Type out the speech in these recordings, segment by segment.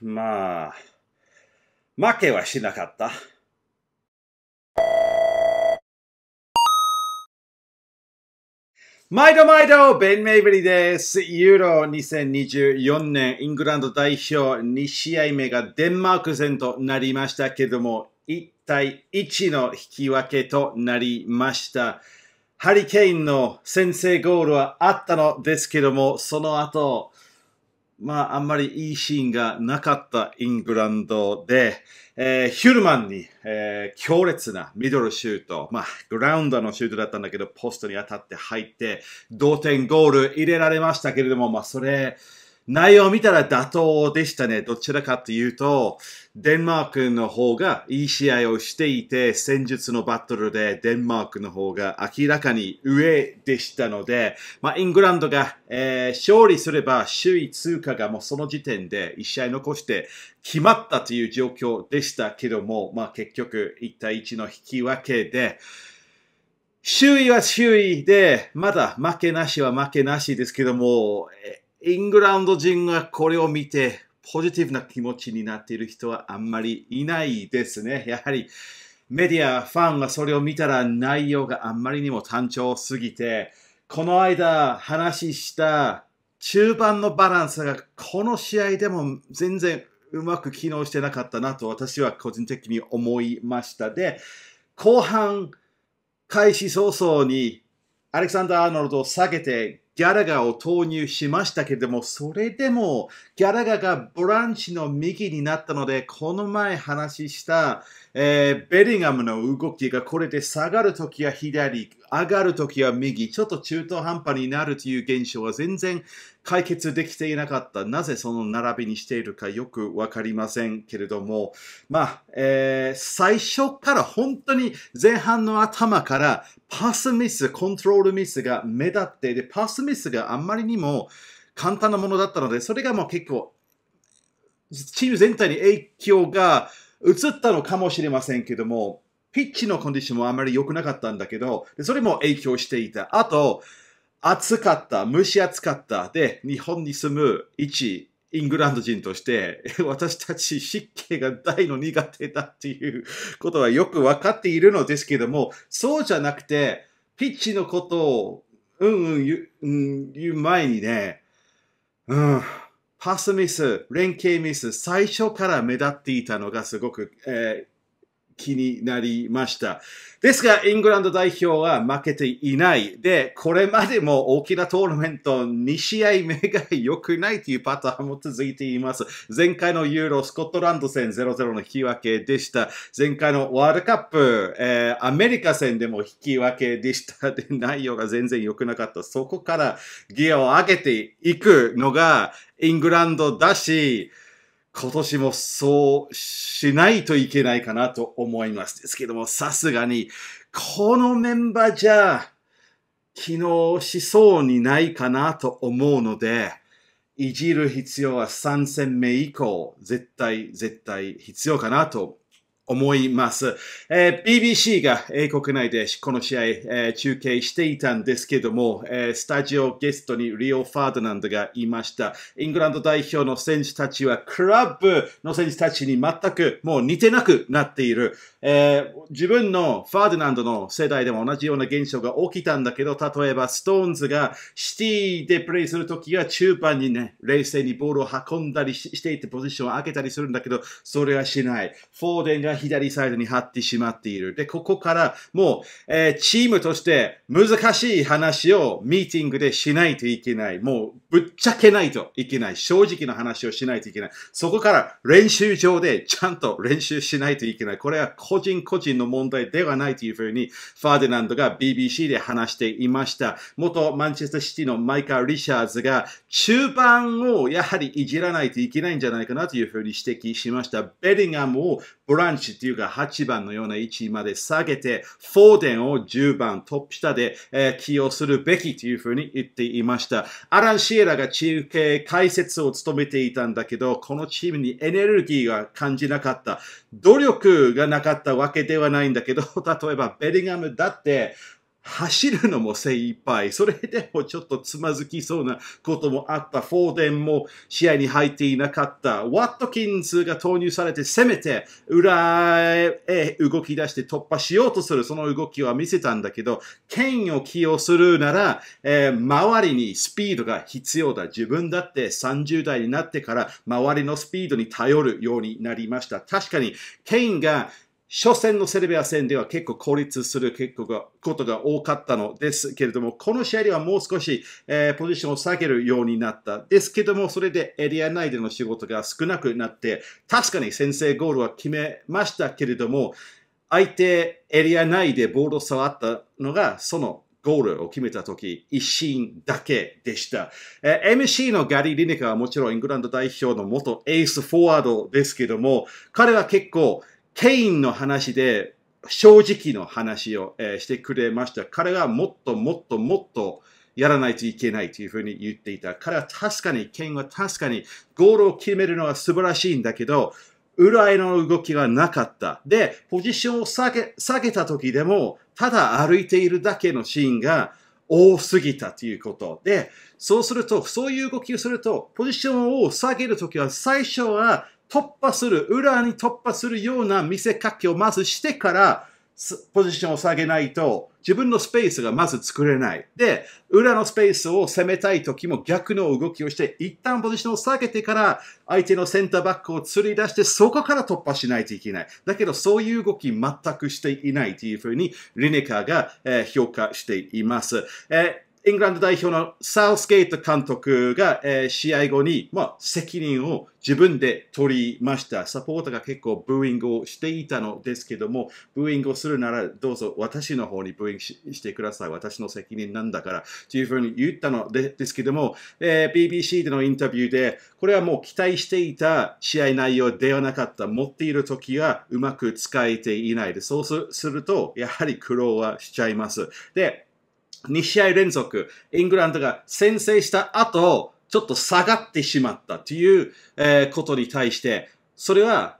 まあ、負けはしなかった。毎度毎度、ベン・メイブリーです。ユーロ2024年イングランド代表2試合目がデンマーク戦となりましたけども、1対1の引き分けとなりました。ハリケインの先制ゴールはあったのですけども、その後、まあ、あんまりいいシーンがなかったイングランドで、えー、ヒュルマンに、えー、強烈なミドルシュート、まあ、グラウンダーのシュートだったんだけど、ポストに当たって入って、同点ゴール入れられましたけれども、まあ、それ、内容を見たら妥当でしたね。どちらかというと、デンマークの方がいい試合をしていて、戦術のバトルでデンマークの方が明らかに上でしたので、まあ、イングランドが、えー、勝利すれば首位通過がもうその時点で1試合残して決まったという状況でしたけども、まあ、結局1対1の引き分けで、周囲は周囲で、まだ負けなしは負けなしですけども、イングランド人がこれを見て、ポジティブな気持ちになっている人はあんまりいないですね。やはり、メディア、ファンがそれを見たら内容があんまりにも単調すぎて、この間話した中盤のバランスがこの試合でも全然うまく機能してなかったなと私は個人的に思いました。で、後半開始早々にアレクサンダー・アーノルドを下げてギャラガーを投入しましたけれども、それでもギャラガーがブランチの右になったので、この前話した、えー、ベリガムの動きがこれで下がるときは左、上がるときは右、ちょっと中途半端になるという現象は全然解決できていなかった、なぜその並びにしているかよくわかりませんけれども、まあ、えー、最初から本当に前半の頭からパスミス、コントロールミスが目立って、で、パスミスがあんまりにも簡単なものだったので、それがもう結構、チーム全体に影響が移ったのかもしれませんけども、ピッチのコンディションもあんまり良くなかったんだけど、それも影響していた。あと、暑かった、蒸し暑かった。で、日本に住む一イングランド人として、私たち湿気が大の苦手だっていうことはよくわかっているのですけども、そうじゃなくて、ピッチのことをうんうん言う,、うん、言う前にね、うん、パスミス、連携ミス、最初から目立っていたのがすごく、えー気になりました。ですが、イングランド代表は負けていない。で、これまでも大きなトーナメント2試合目が良くないというパターンも続いています。前回のユーロ、スコットランド戦0-0の引き分けでした。前回のワールドカップ、えー、アメリカ戦でも引き分けでした。で、内容が全然良くなかった。そこからギアを上げていくのがイングランドだし、今年もそうしないといけないかなと思います。ですけども、さすがに、このメンバーじゃ、機能しそうにないかなと思うので、いじる必要は3戦目以降、絶対、絶対必要かなと思います。えー、BBC が英国内でこの試合、えー、中継していたんですけども、えー、スタジオゲストにリオ・ファードナンドがいました。イングランド代表の選手たちはクラブの選手たちに全くもう似てなくなっている。えー、自分のファードナンドの世代でも同じような現象が起きたんだけど、例えばストーンズがシティでプレイするときは中盤にね、冷静にボールを運んだりしていてポジションを上げたりするんだけど、それはしない。フォーデンが左サイドに張ってしまっている。で、ここからもう、えー、チームとして難しい話をミーティングでしないといけない。もう、ぶっちゃけないといけない。正直な話をしないといけない。そこから練習場でちゃんと練習しないといけない。これは個人個人の問題ではないというふうに、ファーディナンドが BBC で話していました。元マンチェスターシティのマイカー・リシャーズが、中盤をやはりいじらないといけないんじゃないかなというふうに指摘しました。ベリンガムをランチっていうか8番のような位置まで下げて、フォーデンを10番トップ下で、えー、起用するべきというふうに言っていました。アラン・シエラが中継解説を務めていたんだけど、このチームにエネルギーが感じなかった。努力がなかったわけではないんだけど、例えばベリガムだって、走るのも精一杯。それでもちょっとつまずきそうなこともあった。フォーデンも試合に入っていなかった。ワットキンスが投入されてせめて裏へ動き出して突破しようとする。その動きは見せたんだけど、剣を起用するなら、えー、周りにスピードが必要だ。自分だって30代になってから周りのスピードに頼るようになりました。確かに、ケインが初戦のセルビア戦では結構孤立する結構がことが多かったのですけれども、この試合ではもう少し、えー、ポジションを下げるようになった。ですけども、それでエリア内での仕事が少なくなって、確かに先制ゴールは決めましたけれども、相手エリア内でボールを触ったのが、そのゴールを決めた時、一心だけでした。えー、MC のガリー・リネカはもちろんイングランド代表の元エースフォワードですけども、彼は結構、ケインの話で正直の話を、えー、してくれました。彼がもっともっともっとやらないといけないというふうに言っていた。彼は確かに、ケインは確かにゴールを決めるのは素晴らしいんだけど、裏への動きがなかった。で、ポジションを下げ下げた時でも、ただ歩いているだけのシーンが多すぎたということ。で、そうすると、そういう動きをすると、ポジションを下げるときは、最初は突破する、裏に突破するような見せかけをまずしてから、ポジションを下げないと、自分のスペースがまず作れない。で、裏のスペースを攻めたい時も逆の動きをして、一旦ポジションを下げてから、相手のセンターバックを釣り出して、そこから突破しないといけない。だけど、そういう動き全くしていないというふうに、リネカーが、えー、評価しています。えーイングランド代表のサウスゲート監督が、えー、試合後に、まあ、責任を自分で取りました。サポーターが結構ブーイングをしていたのですけども、ブーイングをするならどうぞ私の方にブーイングしてください。私の責任なんだからというふうに言ったのでですけども、えー、BBC でのインタビューで、これはもう期待していた試合内容ではなかった。持っている時はうまく使えていないで、そうすると、やはり苦労はしちゃいます。で、2試合連続、イングランドが先制した後、ちょっと下がってしまったという、えことに対して、それは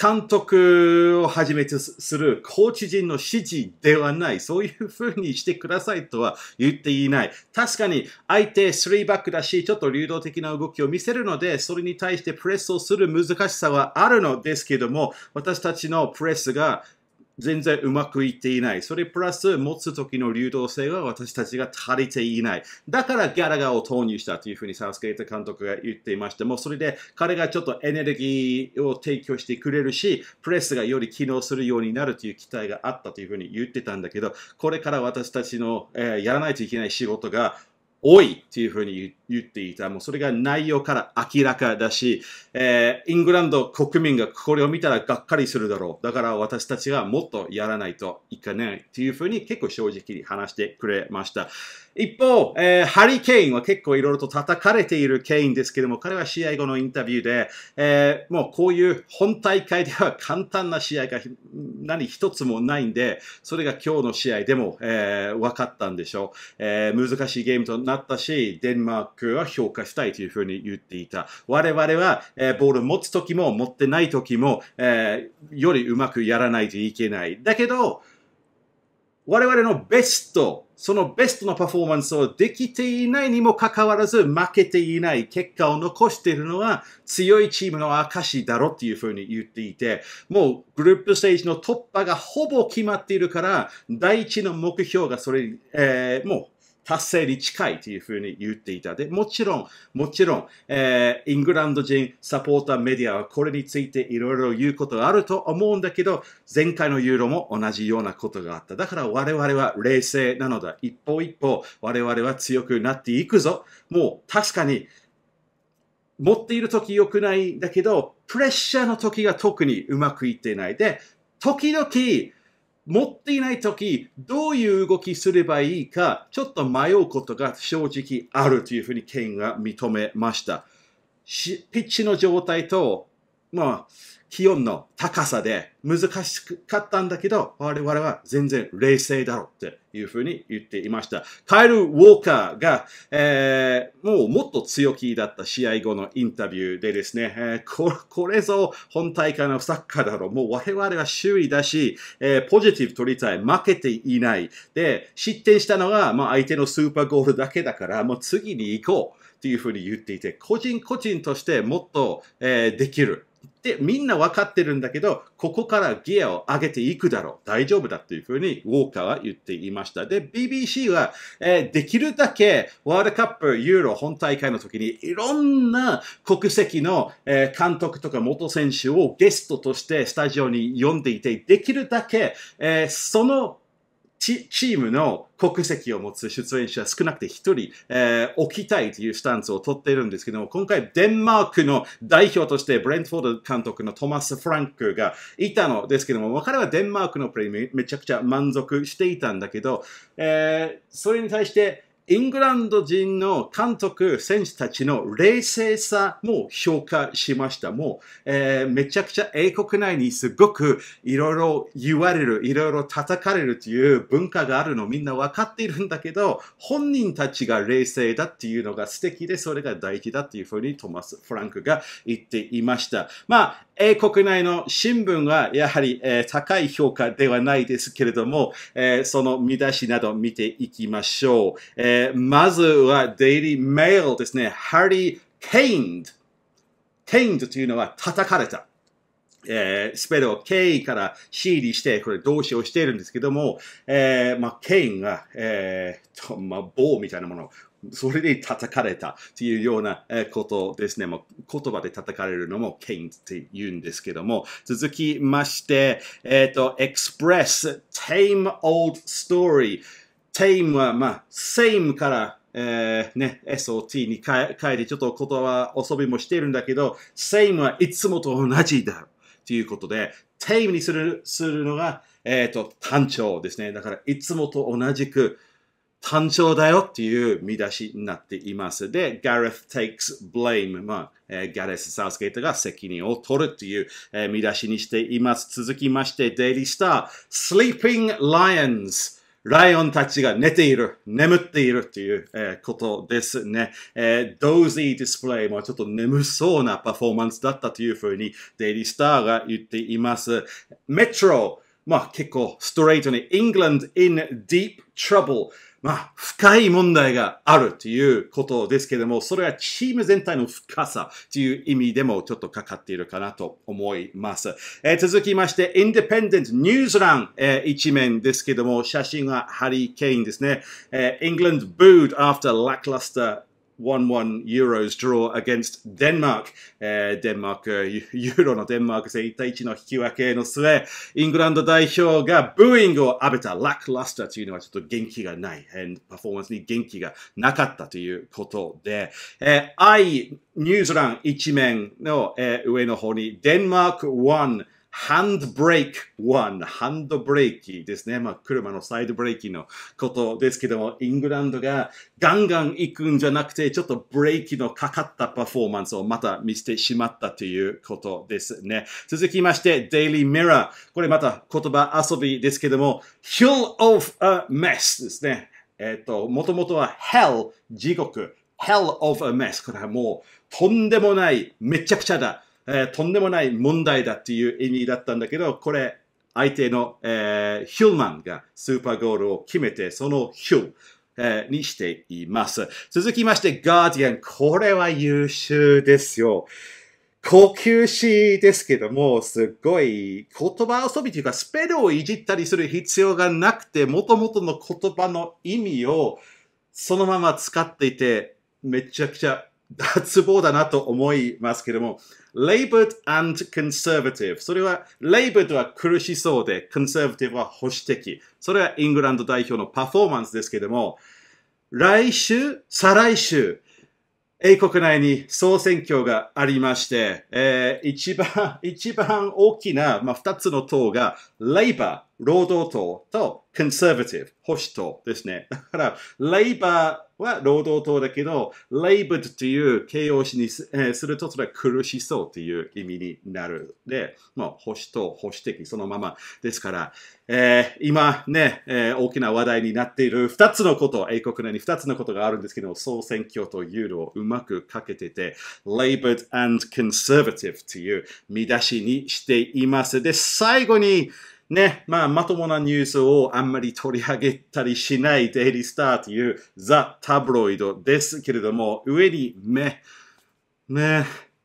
監督をはじめとするコーチ陣の指示ではない。そういう風にしてくださいとは言っていない。確かに相手3バックだし、ちょっと流動的な動きを見せるので、それに対してプレスをする難しさはあるのですけども、私たちのプレスが全然うまくいっていない。それプラス持つ時の流動性は私たちが足りていない。だからギャラガーを投入したというふうにサウスケート監督が言っていまして、もうそれで彼がちょっとエネルギーを提供してくれるし、プレスがより機能するようになるという期待があったというふうに言ってたんだけど、これから私たちの、えー、やらないといけない仕事が多いというふうに言って、言っていた。もうそれが内容から明らかだし、えー、イングランド国民がこれを見たらがっかりするだろう。だから私たちはもっとやらないといけないっていうふうに結構正直に話してくれました。一方、えー、ハリー・ケインは結構いろいろと叩かれているケインですけども、彼は試合後のインタビューで、えー、もうこういう本大会では簡単な試合が何一つもないんで、それが今日の試合でも、えー、分かったんでしょう、えー。難しいゲームとなったし、デンマーククは評価したいというふうに言っていた。我々は、えー、ボール持つ時も持ってない時も、えー、よりうまくやらないといけない。だけど、我々のベスト、そのベストのパフォーマンスをできていないにもかかわらず負けていない結果を残しているのは強いチームの証だろっていうふうに言っていて、もうグループステージの突破がほぼ決まっているから、第一の目標がそれ、えー、もう達成に近いというふうに言っていた。で、もちろん、もちろん、えー、イングランド人サポーターメディアはこれについていろいろ言うことがあると思うんだけど、前回のユーロも同じようなことがあった。だから我々は冷静なのだ。一歩一歩我々は強くなっていくぞ。もう確かに、持っている時良くないんだけど、プレッシャーの時が特にうまくいってない。で、時々、持っていないとき、どういう動きすればいいか、ちょっと迷うことが正直あるというふうにンが認めました。ピッチの状態と、まあ、気温の高さで難しかったんだけど、我々は全然冷静だろうっていうふうに言っていました。カイル・ウォーカーが、えー、もうもっと強気だった試合後のインタビューでですね、えー、これぞ本大会のサッカーだろう。もう我々は周囲だし、えー、ポジティブ取りたい。負けていない。で、失点したのが、まあ、相手のスーパーゴールだけだから、もう次に行こう。っていうふうに言っていて、個人個人としてもっと、えー、できる。で、みんな分かってるんだけど、ここからギアを上げていくだろう。大丈夫だっていうふうにウォーカーは言っていました。で、BBC は、えー、できるだけワールドカップ、ユーロ本大会の時にいろんな国籍の、えー、監督とか元選手をゲストとしてスタジオに呼んでいて、できるだけ、えー、そのチームの国籍を持つ出演者少なくて1人、えー、置きたいというスタンスを取っているんですけども、今回デンマークの代表としてブレントフォード監督のトマス・フランクがいたのですけども、彼はデンマークのプレイめちゃくちゃ満足していたんだけど、えー、それに対してイングランド人の監督、選手たちの冷静さも評価しました。もう、えー、めちゃくちゃ英国内にすごくいろいろ言われる、いろいろ叩かれるという文化があるのみんなわかっているんだけど、本人たちが冷静だっていうのが素敵で、それが大事だっていうふうにトマス・フランクが言っていました。まあ、英国内の新聞がやはり、えー、高い評価ではないですけれども、えー、その見出しなど見ていきましょう。えー、まずは、デイリー・メールですね。ハリー・ケインド。ケインドというのは叩かれた。えー、スペルを K から C にして、これ動詞をしているんですけども、えー、まあ、ケインが、えー、と、まあ、棒みたいなものをそれで叩かれたというようなことですね。もう言葉で叩かれるのも権って言うんですけども、続きまして、えっ、ー、と、express, tame old story. tame は、まあ、same から、えー、ね、SOT に変え、えてちょっと言葉遊びもしてるんだけど、same はいつもと同じだということで、tame にする、するのが、えっ、ー、と、単調ですね。だから、いつもと同じく、単調だよっていう見出しになっています。で、Gareth takes blame。まあ、えー、ガレス・サウスゲートが責任を取るっていう、えー、見出しにしています。続きまして、デイリースター、Sleeping Lions。ライオンたちが寝ている、眠っているという、えー、ことですね。えー、dozy display もちょっと眠そうなパフォーマンスだったというふうにデイリースターが言っています。メトロ、まあ結構ストレートに England in deep trouble。まあ、深い問題があるということですけれども、それはチーム全体の深さという意味でもちょっとかかっているかなと思います。えー、続きまして、インディペンデントニュースラン、えー、一面ですけれども、写真はハリー・ケインですね。えー、England booed after lackluster 1-1 Euros draw against Denmark. えー、デンマーク、ユーロのデンマーク戦1対1の引き分けの末、イングランド代表がブーイングを浴びたラックラスターというのはちょっと元気がない、えパフォーマンスに元気がなかったということで、えー、アイ、ニュースラン1面の、えー、上の方にデンマーク1、ハンドブレイク1、ハンドブレーキですね。まあ、車のサイドブレーキのことですけども、イングランドがガンガン行くんじゃなくて、ちょっとブレーキのかかったパフォーマンスをまた見せてしまったということですね。続きまして、デイリーミラー。これまた言葉遊びですけども、hill of a mess ですね。えっ、ー、と、もともとは hell 地獄。hell of a mess。これはもう、とんでもない、めちゃくちゃだ。えー、とんでもない問題だっていう意味だったんだけど、これ、相手の、えー、ヒューマンがスーパーゴールを決めて、そのヒュー、えー、にしています。続きまして、ガーディアン。これは優秀ですよ。呼吸詩ですけども、すごい言葉遊びというか、スペルをいじったりする必要がなくて、元々の言葉の意味をそのまま使っていて、めちゃくちゃ脱帽だなと思いますけども、Labored and Conservative。それは、Labored は苦しそうで、Conservative は保守的。それはイングランド代表のパフォーマンスですけども、来週、再来週、英国内に総選挙がありまして、えー、一番、一番大きな、まあ、二つの党が、l レイバ r 労働党と、conservative、保守党ですね。だから、l レイバ r は労働党だけど、labored という形容詞にす,、えすると、それは苦しそうという意味になる。で、まあ、保守党、保守的、そのまま。ですから、えー、今ね、えー、大きな話題になっている2つのこと、英国内に2つのことがあるんですけども、総選挙というのをうまくかけてて、labored and conservative という見出しにしています。で、最後に、ね、まあ、まともなニュースをあんまり取り上げたりしないデイリースターというザ・タブロイドですけれども、上に目、ね、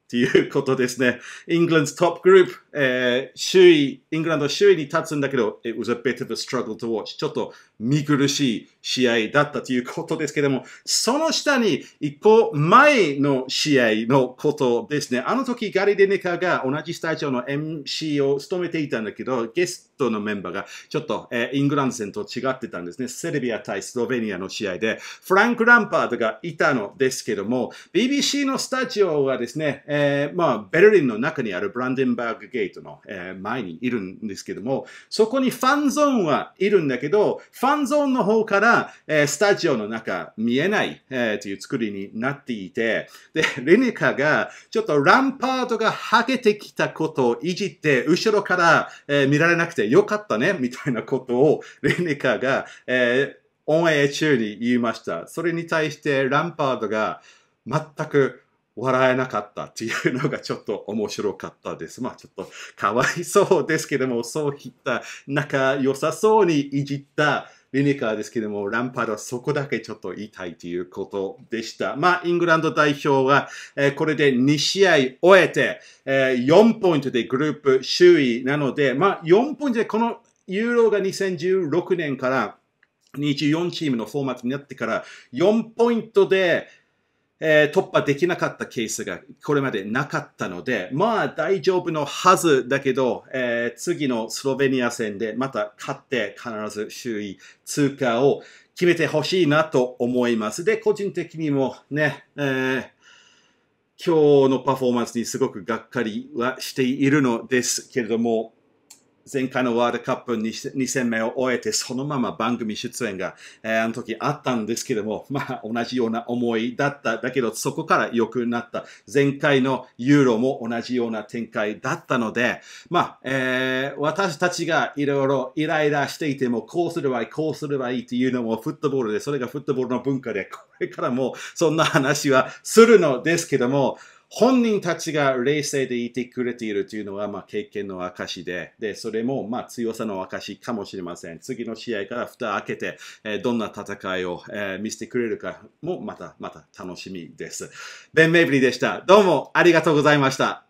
っていうことですね。イングランドトップグループ、えー、囲イングランド周囲に立つんだけど、it was a bit of a struggle to watch. ちょっと見苦しい試合だったということですけども、その下に一個前の試合のことですね。あの時、ガリ・デネカが同じスタジオの MC を務めていたんだけど、ゲストのメンバーがちょっと、えー、イングランド戦と違ってたんですね。セルビア対スロベニアの試合で、フランク・ランパードがいたのですけども、BBC のスタジオはですね、えー、まあ、ベルリンの中にあるブランデンバーグゲゲートの、え前にいるんですけども、そこにファンゾーンはいるんだけど、ファンゾーンの方から、えスタジオの中見えない、えという作りになっていて、で、レネカがちょっとランパードがハゲてきたことをいじって、後ろから、え見られなくてよかったね、みたいなことをレネカが、えー、オンエア中に言いました。それに対してランパードが全く笑えなかったっていうのがちょっと面白かったです。まあちょっとかわいそうですけども、そういった仲良さそうにいじったリニカーですけども、ランパードはそこだけちょっと痛いということでした。まあ、イングランド代表は、えー、これで2試合終えて、えー、4ポイントでグループ首位なので、まあ、4ポイントでこのユーロが2016年から24チームのフォーマットになってから4ポイントで、えー、突破できなかったケースがこれまでなかったので、まあ大丈夫のはずだけど、えー、次のスロベニア戦でまた勝って必ず周囲通過を決めてほしいなと思います。で、個人的にもね、えー今日のパフォーマンスにすごくがっかりはしているのですけれども、前回のワールドカップ 2, 2戦目を終えて、そのまま番組出演が、えー、あの時あったんですけども、まあ、同じような思いだった。だけど、そこから良くなった。前回のユーロも同じような展開だったので、まあ、えー、私たちがいろいろイライラしていても、こうすればいい、こうすればいいっていうのもフットボールで、それがフットボールの文化で、これからもそんな話はするのですけども、本人たちが冷静でいてくれているというのは、まあ、経験の証で、で、それも、まあ、強さの証かもしれません。次の試合から蓋開けて、えー、どんな戦いを、えー、見せてくれるかも、また、また楽しみです。ベン・メイブリーでした。どうもありがとうございました。